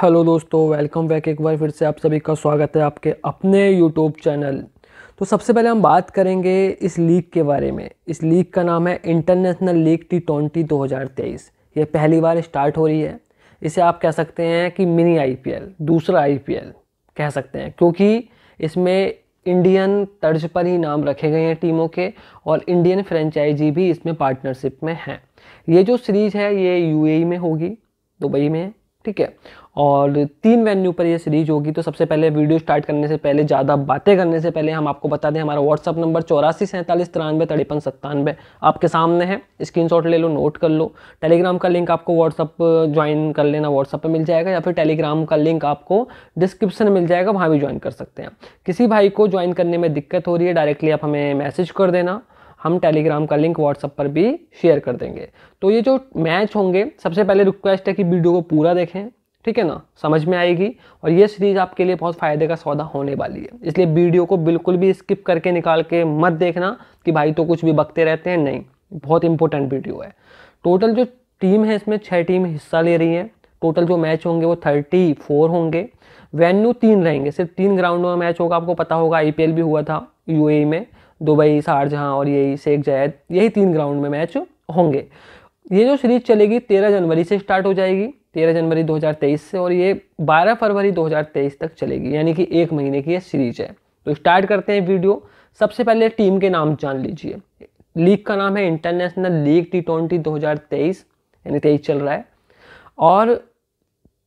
hello दोस्तों welcome back एक बार फिर से आप सभी का स्वागत है आपके अपने यूट्यूब चैनल तो सबसे पहले हम बात करेंगे इस लीग के बारे में इस लीग का नाम है इंटरनेशनल लीग टी ट्वेंटी दो हज़ार तेईस ये पहली बार स्टार्ट हो रही है इसे आप कह सकते हैं कि मिनी आईपीएल दूसरा आईपीएल कह सकते हैं क्योंकि इसमें इंडियन तर्ज पर ही नाम रखे गए हैं टीमों के और इंडियन फ्रेंचाइजी भी इसमें पार्टनरशिप में हैं ये जो सीरीज़ है ये यूएई e में होगी दुबई में ठीक है और तीन वेन्यू पर ये सीरीज होगी तो सबसे पहले वीडियो स्टार्ट करने से पहले ज़्यादा बातें करने से पहले हम आपको बता दें हमारा व्हाट्सअप नंबर चौरासी सैंतालीस तिरानवे तड़पन सत्तानवे आपके सामने है स्क्रीनशॉट ले लो नोट कर लो टेलीग्राम का लिंक आपको व्हाट्सअप ज्वाइन कर लेना व्हाट्सअप पर मिल जाएगा या फिर टेलीग्राम का लिंक आपको डिस्क्रिप्शन मिल जाएगा वहाँ भी ज्वाइन कर सकते हैं किसी भाई को ज्वाइन करने में दिक्कत हो रही है डायरेक्टली आप हमें मैसेज कर देना हम टेलीग्राम का लिंक व्हाट्सअप पर भी शेयर कर देंगे तो ये जो मैच होंगे सबसे पहले रिक्वेस्ट है कि वीडियो को पूरा देखें ठीक है ना समझ में आएगी और ये सीरीज आपके लिए बहुत फ़ायदे का सौदा होने वाली है इसलिए वीडियो को बिल्कुल भी स्किप करके निकाल के मत देखना कि भाई तो कुछ भी बकते रहते हैं नहीं बहुत इंपॉर्टेंट वीडियो है टोटल जो टीम है इसमें छः टीम हिस्सा ले रही है टोटल जो मैच होंगे वो थर्टी फोर होंगे वेन्यू तीन रहेंगे सिर्फ तीन ग्राउंड में मैच होगा आपको पता होगा आई भी हुआ था यू e में दुबई शारजहाँ और यही शेख जायद यही तीन ग्राउंड में मैच होंगे ये जो सीरीज चलेगी तेरह जनवरी से स्टार्ट हो जाएगी तेरह जनवरी 2023 से और ये 12 फरवरी 2023 तक चलेगी यानी कि एक महीने की ये सीरीज है तो स्टार्ट करते हैं वीडियो सबसे पहले टीम के नाम जान लीजिए लीग का नाम है इंटरनेशनल लीग टी ट्वेंटी दो यानी तेईस चल रहा है और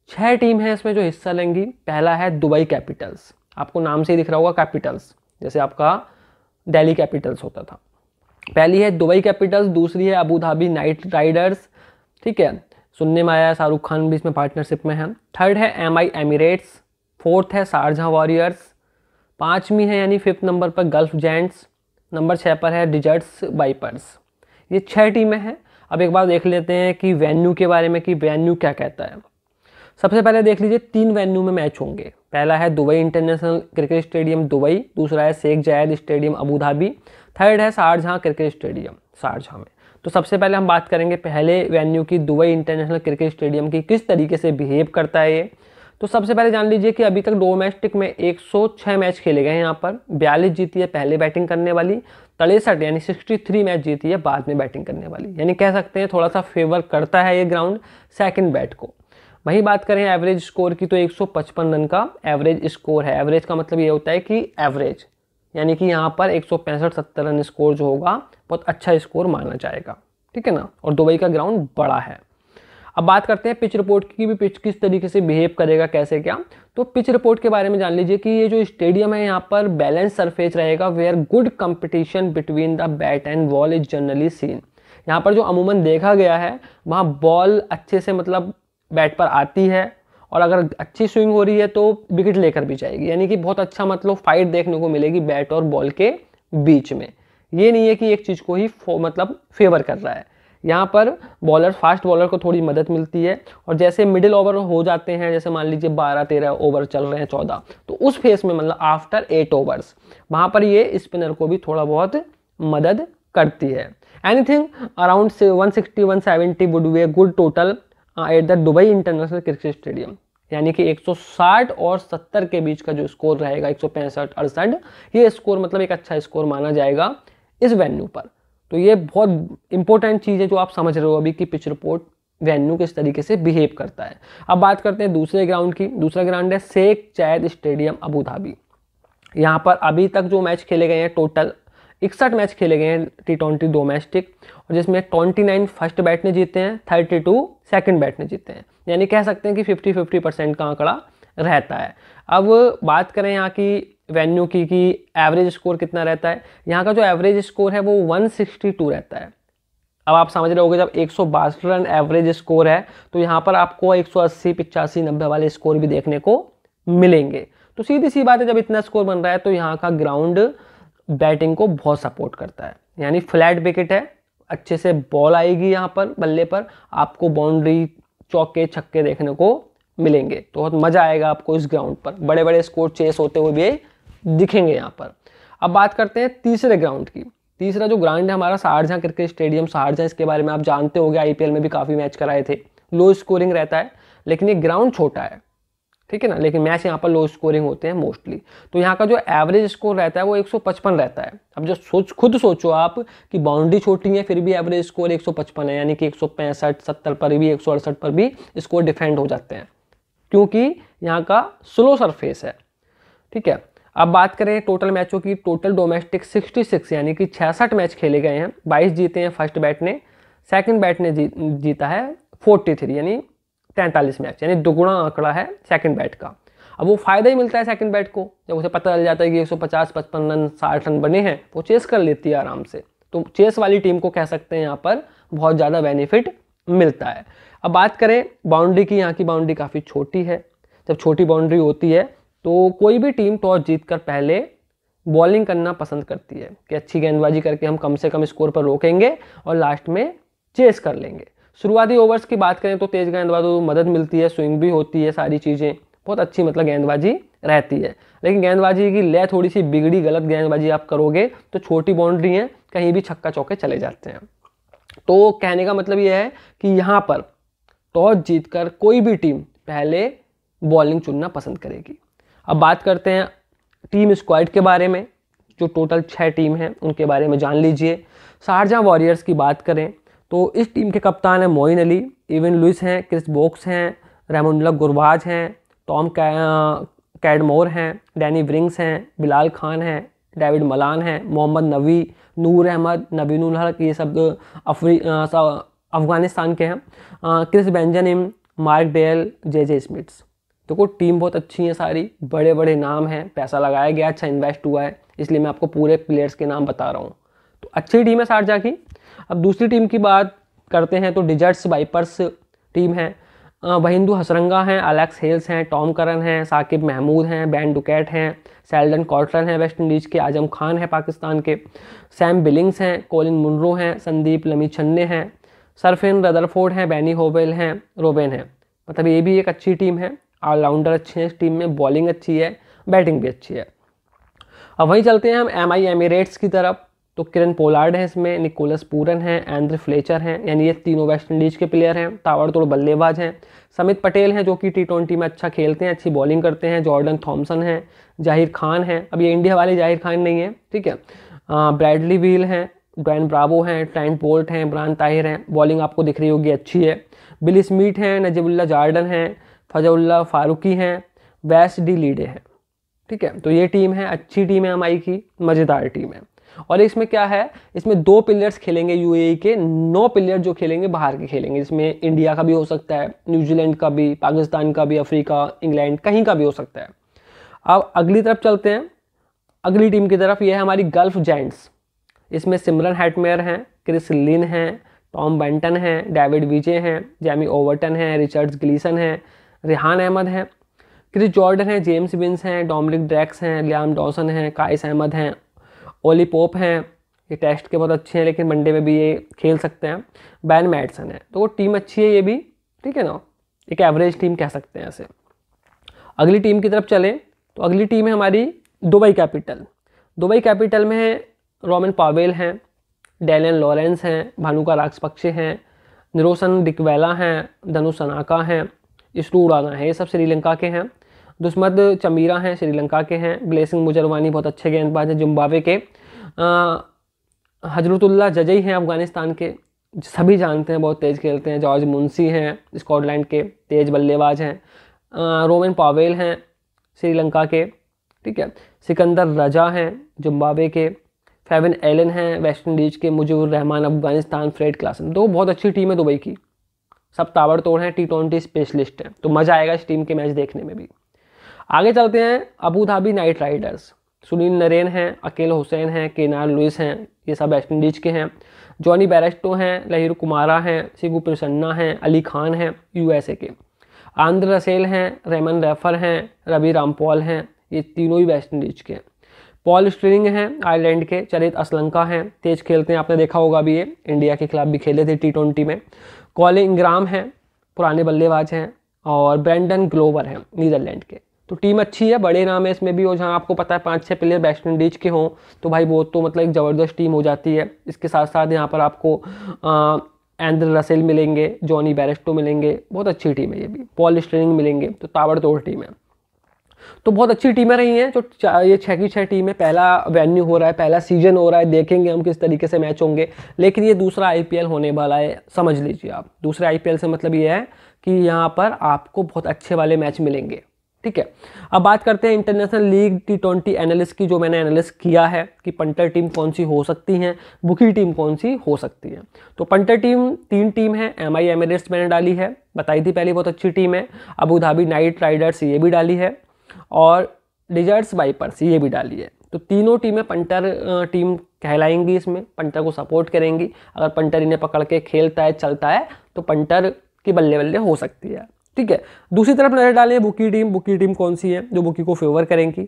छह टीम है इसमें जो हिस्सा लेंगी पहला है दुबई कैपिटल्स आपको नाम से ही दिख रहा होगा कैपिटल्स जैसे आपका दिल्ली कैपिटल्स होता था पहली है दुबई कैपिटल्स दूसरी है अबू धाबी नाइट राइडर्स ठीक है सुनने में आया शाहरुख खान भी इसमें पार्टनरशिप में है थर्ड है एम आई एमिरेट्स फोर्थ है शारजहा वॉरियर्स पाँचवीं है यानी फिफ्थ नंबर पर गल्फ जेंट्स नंबर छः पर है डिजर्ट्स वाइपर्स ये छः टीमें हैं अब एक बार देख लेते हैं कि वेन्यू के बारे में कि वेन्यू क्या कहता है सबसे पहले देख लीजिए तीन वेन्यू में मैच होंगे पहला है Dubai International Cricket Stadium Dubai दूसरा है शेख जायद स्टेडियम अबू धाबी थर्ड है शारजहाँ क्रिकेट स्टेडियम शारजहाँ में तो सबसे पहले हम बात करेंगे पहले वेन्यू की दुबई इंटरनेशनल क्रिकेट स्टेडियम की किस तरीके से बिहेव करता है ये तो सबसे पहले जान लीजिए कि अभी तक डोमेस्टिक में 106 मैच खेले गए हैं यहाँ पर बयालीस जीती है पहले बैटिंग करने वाली तिरसठ यानी 63 मैच जीती है बाद में बैटिंग करने वाली यानी कह सकते हैं थोड़ा सा फेवर करता है ये ग्राउंड सेकंड बैट को वहीं बात करें एवरेज स्कोर की तो 155 रन का एवरेज स्कोर है एवरेज का मतलब ये होता है कि एवरेज यानी कि यहाँ पर एक सौ रन स्कोर जो होगा बहुत अच्छा स्कोर माना जाएगा ठीक है ना और दुबई का ग्राउंड बड़ा है अब बात करते हैं पिच रिपोर्ट की भी पिच किस तरीके से बिहेव करेगा कैसे क्या तो पिच रिपोर्ट के बारे में जान लीजिए कि ये जो स्टेडियम है यहाँ पर बैलेंस सरफेस रहेगा where good competition between the bat and ball is generally seen यहाँ पर जो अमूमन देखा गया है वहाँ बॉल अच्छे से मतलब बैट पर आती है और अगर अच्छी स्विंग हो रही है तो विकेट लेकर भी जाएगी यानी कि बहुत अच्छा मतलब फाइट देखने को मिलेगी बैट और बॉल के बीच में ये नहीं है कि एक चीज़ को ही मतलब फेवर कर रहा है यहाँ पर बॉलर फास्ट बॉलर को थोड़ी मदद मिलती है और जैसे मिडिल ओवर हो जाते हैं जैसे मान लीजिए बारह तेरह ओवर चल रहे हैं चौदह तो उस फेस में मतलब आफ्टर एट ओवर्स वहाँ पर ये स्पिनर को भी थोड़ा बहुत मदद करती है anything around one sixty one seventy would be good total at the Dubai International Cricket Stadium यानी कि 160 और 70 के बीच का जो स्कोर रहेगा एक सौ पैंसठ अड़सठ ये स्कोर मतलब एक अच्छा स्कोर माना जाएगा इस वेन्यू पर तो ये बहुत इंपॉर्टेंट चीज़ है जो आप समझ रहे हो अभी कि पिच रिपोर्ट वेन्यू किस तरीके से बिहेव करता है अब बात करते हैं दूसरे ग्राउंड की दूसरा ग्राउंड है Sheikh Zayed Stadium Abu Dhabi यहाँ पर अभी तक जो मैच खेले गए हैं टोटल इकसठ मैच खेले गए हैं टी ट्वेंटी डोमेस्टिक और जिसमें ट्वेंटी नाइन फर्स्ट बैट ने जीते हैं थर्टी टू सेकेंड बैट ने जीते हैं यानी कह सकते हैं कि फिफ्टी फिफ्टी परसेंट का आंकड़ा रहता है अब बात करें यहाँ की वेन्यू की कि एवरेज स्कोर कितना रहता है यहाँ का जो एवरेज स्कोर है वो 162 रहता है अब आप समझ रहे होगे जब एक रन एवरेज स्कोर है तो यहाँ पर आपको 180 पिचासी नब्बे वाले स्कोर भी देखने को मिलेंगे तो सीधी सी बात है जब इतना स्कोर बन रहा है तो यहाँ का ग्राउंड बैटिंग को बहुत सपोर्ट करता है यानी फ्लैट विकेट है अच्छे से बॉल आएगी यहाँ पर बल्ले पर आपको बाउंड्री चौके छक्के देखने को मिलेंगे तो बहुत मज़ा आएगा आपको इस ग्राउंड पर बड़े बड़े स्कोर चेस होते हुए भी दिखेंगे यहाँ पर अब बात करते हैं तीसरे ग्राउंड की तीसरा जो ग्राउंड है हमारा शारजहाँ क्रिकेट स्टेडियम शारजहाँ इसके बारे में आप जानते हो गए में भी काफ़ी मैच कराए थे लो स्कोरिंग रहता है लेकिन ये ग्राउंड छोटा है ठीक है ना लेकिन मैच यहाँ पर लो स्कोरिंग होते हैं मोस्टली तो यहाँ का जो एवरेज स्कोर रहता है वो 155 रहता है अब जो सोच खुद सोचो आप कि बाउंड्री छोटी है फिर भी एवरेज स्कोर 155 है यानी कि एक सौ पर भी एक पर भी स्कोर डिफेंड हो जाते हैं क्योंकि यहाँ का स्लो सरफेस है ठीक है अब बात करें टोटल मैचों की टोटल डोमेस्टिक 66 यानी कि छियासठ मैच खेले गए हैं 22 जीते हैं फर्स्ट बैट ने सेकंड बैट ने जी, जीता है 43 यानी तैंतालीस मैच यानी दोगुना आंकड़ा है सेकंड बैट का अब वो फ़ायदा ही मिलता है सेकंड बैट को जब उसे पता चल जाता है कि पचास पचपन रन साठ रन बने हैं वो चेस कर लेती है आराम से तो चेस वाली टीम को कह सकते हैं यहाँ पर बहुत ज़्यादा बेनिफिट मिलता है अब बात करें बाउंड्री की यहाँ की बाउंड्री काफ़ी छोटी है जब छोटी बाउंड्री होती है तो कोई भी टीम टॉस जीत कर पहले बॉलिंग करना पसंद करती है कि अच्छी गेंदबाजी करके हम कम से कम स्कोर पर रोकेंगे और लास्ट में चेस कर लेंगे शुरुआती ओवर्स की बात करें तो तेज गेंदबाजों को मदद मिलती है स्विंग भी होती है सारी चीज़ें बहुत अच्छी मतलब गेंदबाजी रहती है लेकिन गेंदबाजी की लय थोड़ी सी बिगड़ी गलत गेंदबाजी आप करोगे तो छोटी बाउंड्री हैं कहीं भी छक्का चौके चले जाते हैं तो कहने का मतलब यह है कि यहाँ पर टॉस तो जीतकर कोई भी टीम पहले बॉलिंग चुनना पसंद करेगी अब बात करते हैं टीम स्क्वाइड के बारे में जो टोटल छः टीम हैं उनके बारे में जान लीजिए शारजहाँ वॉरियर्स की बात करें तो इस टीम के कप्तान हैं मोइन अली इवन लुइस हैं क्रिस बॉक्स हैं रैमोनला गुरबाज हैं टॉम कैडमोर हैं डैनी ब्रिंग्स हैं बिलाल खान हैं डेविड मलान हैं मोहम्मद नबी नूर अहमद नबीन हक ये सब अफ्री अफ़गानिस्तान के हैं Chris Benjamin Mark Deyal J J Smits देखो तो टीम बहुत अच्छी है सारी बड़े बड़े नाम हैं पैसा लगाया गया अच्छा इन्वेस्ट हुआ है इसलिए मैं आपको पूरे प्लेयर्स के नाम बता रहा हूँ तो अच्छी टीम है सारजा की अब दूसरी टीम की बात करते हैं तो डिजर्ट्स वाइपर्स टीम है वहिंदू हसरंगा हैं अलेक्स हेल्स हैं टॉम करन हैं साकिब महमूद हैं बैन डुकेट हैं सेल्डन कॉटलन हैं वेस्ट इंडीज़ के आजम खान हैं पाकिस्तान के सैम बिलिंग्स हैं कोलिन मुनरो हैं संदीप लमी छन्ने हैं सरफिन रदरफोर्ड हैं बैनी होवेल हैं रोबेन हैं मतलब ये भी एक अच्छी टीम है ऑलराउंडर अच्छे हैं इस टीम में बॉलिंग अच्छी है बैटिंग भी अच्छी है अब वहीं चलते हैं हम एम आई एमिरेट्स की तरफ तो किरण पोलार्ड हैं इसमें निकोलस पूरन है एंद्र फ्लेचर हैं यानी ये तीनों वेस्ट इंडीज़ के प्लेयर हैं ताबड़तोड़ बल्लेबाज हैं समित पटेल हैं जो कि टी ट्वेंटी में अच्छा खेलते हैं अच्छी बॉलिंग करते हैं जॉर्डन थॉम्सन हैं जाहिर खान हैं अब ये इंडिया वाले जाहिर खान नहीं है ठीक है ब्रैडली व्हील हैं ड्रैन ब्रावो हैं ट्रेंट बोल्ट हैं ब्रांड ताहिर हैं बॉलिंग आपको दिख रही होगी अच्छी है बिल स्मीट हैं नजीबुल्ला जार्डन हैं फजाउल्ला फारूकी हैं वैस डी लीडे हैं ठीक है तो ये टीम है अच्छी टीम है हमारी की मज़ेदार टीम है और इसमें क्या है इसमें दो प्लेयर्स खेलेंगे यू e के नौ प्लेयर जो खेलेंगे बाहर के खेलेंगे इसमें इंडिया का भी हो सकता है न्यूजीलैंड का भी पाकिस्तान का भी अफ्रीका इंग्लैंड कहीं का भी हो सकता है अब अगली तरफ चलते हैं अगली टीम की तरफ यह है हमारी गल्फ जैंट्स इसमें सिमरन हैटमेयर हैं क्रिस लिन हैं टॉम बेंटन हैं डेविड विजे हैं जैमी ओवर्टन हैं रिचर्ड्स ग्लीसन हैं रिहान अहमद हैं क्रिस जॉर्डन हैं जेम्स विंस हैं डोमिनिक ड्रैक्स हैं लियाम डॉसन हैं काइस अहमद हैं ओली पोप हैं ये टेस्ट के बहुत अच्छे हैं लेकिन वनडे में भी ये खेल सकते हैं बैन मैडसन है तो वो टीम अच्छी है ये भी ठीक है ना एक एवरेज टीम कह सकते हैं ऐसे अगली टीम की तरफ चलें तो अगली टीम है हमारी दुबई कैपिटल दुबई कैपिटल में रोमन पावेल हैं डैलन लॉरेंस हैं भानुका राजपक्षे हैं निरोसन डिकवेला हैं धनु सनाका हैं इसरू उड़ाना है ये सब श्रीलंका के हैं दुस्मद चमीरा हैं श्रीलंका के हैं ब्लेसिंग मुजरवानी बहुत अच्छे गेंदबाज हैं जिम्बावे के हजरतुल्ला जजई हैं अफ़गानिस्तान के सभी जानते हैं बहुत तेज़ खेलते हैं जॉर्ज मुंसी हैं स्कॉटलैंड के तेज़ बल्लेबाज हैं रोमन पावेल हैं श्रीलंका के ठीक है सिकंदर रजा हैं जुम्बावे के फेवन एलन हैं वेस्ट इंडीज़ के मुजीबर रहमान अफगानिस्तान फ्रेड क्लासन दो बहुत अच्छी टीम है दुबई की सब ताबड़तोड़ हैं टी ट्वेंटी स्पेशलिस्ट हैं तो मज़ा आएगा इस टीम के मैच देखने में भी आगे चलते हैं Abu Dhabi Knight Riders Sunil Narine हैं अकेल हुसैन हैं केनार लुइस हैं ये सब वेस्ट इंडीज के हैं जॉनी बैरेस्टो हैं लहिर कुमारा हैं सिगू प्रसन्ना हैं अली खान हैं यूएसए के आंध्र रसेल हैं रेमन रेफर हैं रवि रामपॉल हैं ये तीनों ही वेस्ट इंडीज के हैं पॉल स्ट्रिंग हैं आयरलैंड के चरित असलंका हैं तेज खेलते हैं आपने देखा होगा अभी ये इंडिया के खिलाफ भी खेले थे टी ट्वेंटी में कॉलिंग ग्राम हैं पुराने बल्लेबाज हैं और ब्रेंडन ग्लोवर हैं नीदरलैंड के तो टीम अच्छी है बड़े नाम है इसमें भी और जहाँ आपको पता है पाँच छः प्लेयर वेस्ट इंडीज के हों तो भाई वो तो मतलब एक ज़बरदस्त टीम हो जाती है इसके साथ साथ यहाँ पर आपको एंद्र रसेल मिलेंगे जॉनी बैरिस्टो मिलेंगे बहुत अच्छी टीम है ये भी पॉल स्ट्रेनिंग मिलेंगे तो ताबड़तोड़ टीम है तो बहुत अच्छी टीमें रही हैं जो ये छः की छः टीम है पहला वेन्यू हो रहा है पहला सीजन हो रहा है देखेंगे हम किस तरीके से मैच होंगे लेकिन ये दूसरा आई होने वाला है समझ लीजिए आप दूसरे आई से मतलब ये है कि यहाँ पर आपको बहुत अच्छे वाले मैच मिलेंगे ठीक है अब बात करते हैं International League T twenty analyst की जो मैंने एनालिस्ट किया है कि पंटर टीम कौन सी हो सकती है बुकी टीम कौन सी हो सकती है तो पंटर टीम तीन टीम है एम आई एमरेट्स मैंने डाली है बताई थी पहले बहुत अच्छी टीम है अबू धाबी नाइट राइडर्स ये भी डाली है और डिजर्ट्स वाइपर्स ये भी डाली है तो तीनों टीमें पंटर टीम कहलाएंगी इसमें पंटर को सपोर्ट करेंगी अगर पंटर इन्हें पकड़ के खेलता है चलता है तो पंटर की बल्ले बल्ले हो सकती है ठीक है दूसरी तरफ नजर डालें बुकी टीम बुकी टीम कौन सी है जो बुकी को फेवर करेंगी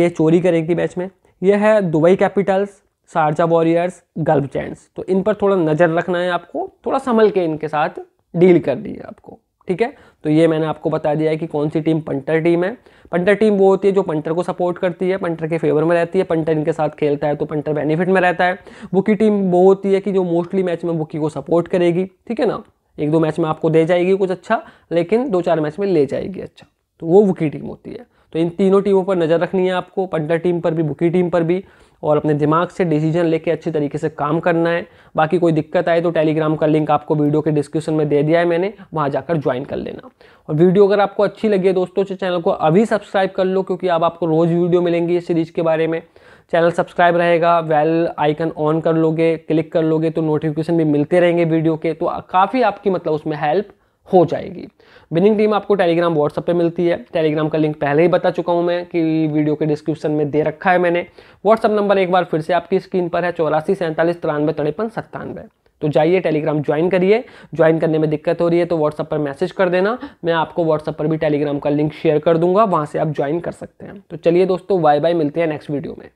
ये चोरी करेंगी मैच में यह है Dubai Capitals Sharjah Warriors Gulf Giants तो इन पर थोड़ा नज़र रखना है आपको थोड़ा संभल के इनके साथ डील करनी है आपको ठीक है तो ये मैंने आपको बता दिया है कि कौन सी टीम पंटर टीम है पंटर टीम वो होती है जो पंटर को सपोर्ट करती है पंटर के फेवर में रहती है पंटर इनके साथ खेलता है तो पंटर बेनिफिट में रहता है बुकी टीम वो होती है कि जो मोस्टली मैच में बुकी को सपोर्ट करेगी ठीक है ना एक दो मैच में आपको दे जाएगी कुछ अच्छा लेकिन दो चार मैच में ले जाएगी अच्छा तो वो बुकी टीम होती है तो इन तीनों टीमों पर नज़र रखनी है आपको पंडर टीम पर भी बुकी टीम पर भी और अपने दिमाग से डिसीजन लेके अच्छे तरीके से काम करना है बाकी कोई दिक्कत आए तो टेलीग्राम का लिंक आपको वीडियो के डिस्क्रिप्शन में दे दिया है मैंने वहाँ जाकर ज्वाइन कर लेना और वीडियो अगर आपको अच्छी लगी है दोस्तों चैनल को अभी सब्सक्राइब कर लो क्योंकि अब आपको रोज़ वीडियो मिलेंगी इस सीरीज़ के बारे में चैनल सब्सक्राइब रहेगा वेल आइकन ऑन कर लोगे क्लिक कर लोगे तो नोटिफिकेशन भी मिलते रहेंगे वीडियो के तो काफ़ी आपकी मतलब उसमें हेल्प हो जाएगी विनिंग टीम आपको टेलीग्राम व्हाट्सअप पे मिलती है टेलीग्राम का लिंक पहले ही बता चुका हूँ मैं कि वीडियो के डिस्क्रिप्शन में दे रखा है मैंने व्हाट्सअप नंबर एक बार फिर से आपकी स्क्रीन पर है चौरासी सैंतालीस तिरानवे तिरपन सत्तानवे तो जाइए टेलीग्राम ज्वाइन करिए ज्वाइन करने में दिक्कत हो रही है तो व्हाट्सअप पर मैसेज कर देना मैं आपको व्हाट्सअप पर भी टेलीग्राम का लिंक शेयर कर दूंगा वहाँ से आप ज्वाइन कर सकते हैं तो चलिए दोस्तों बाय बाय मिलते हैं नेक्स्ट वीडियो में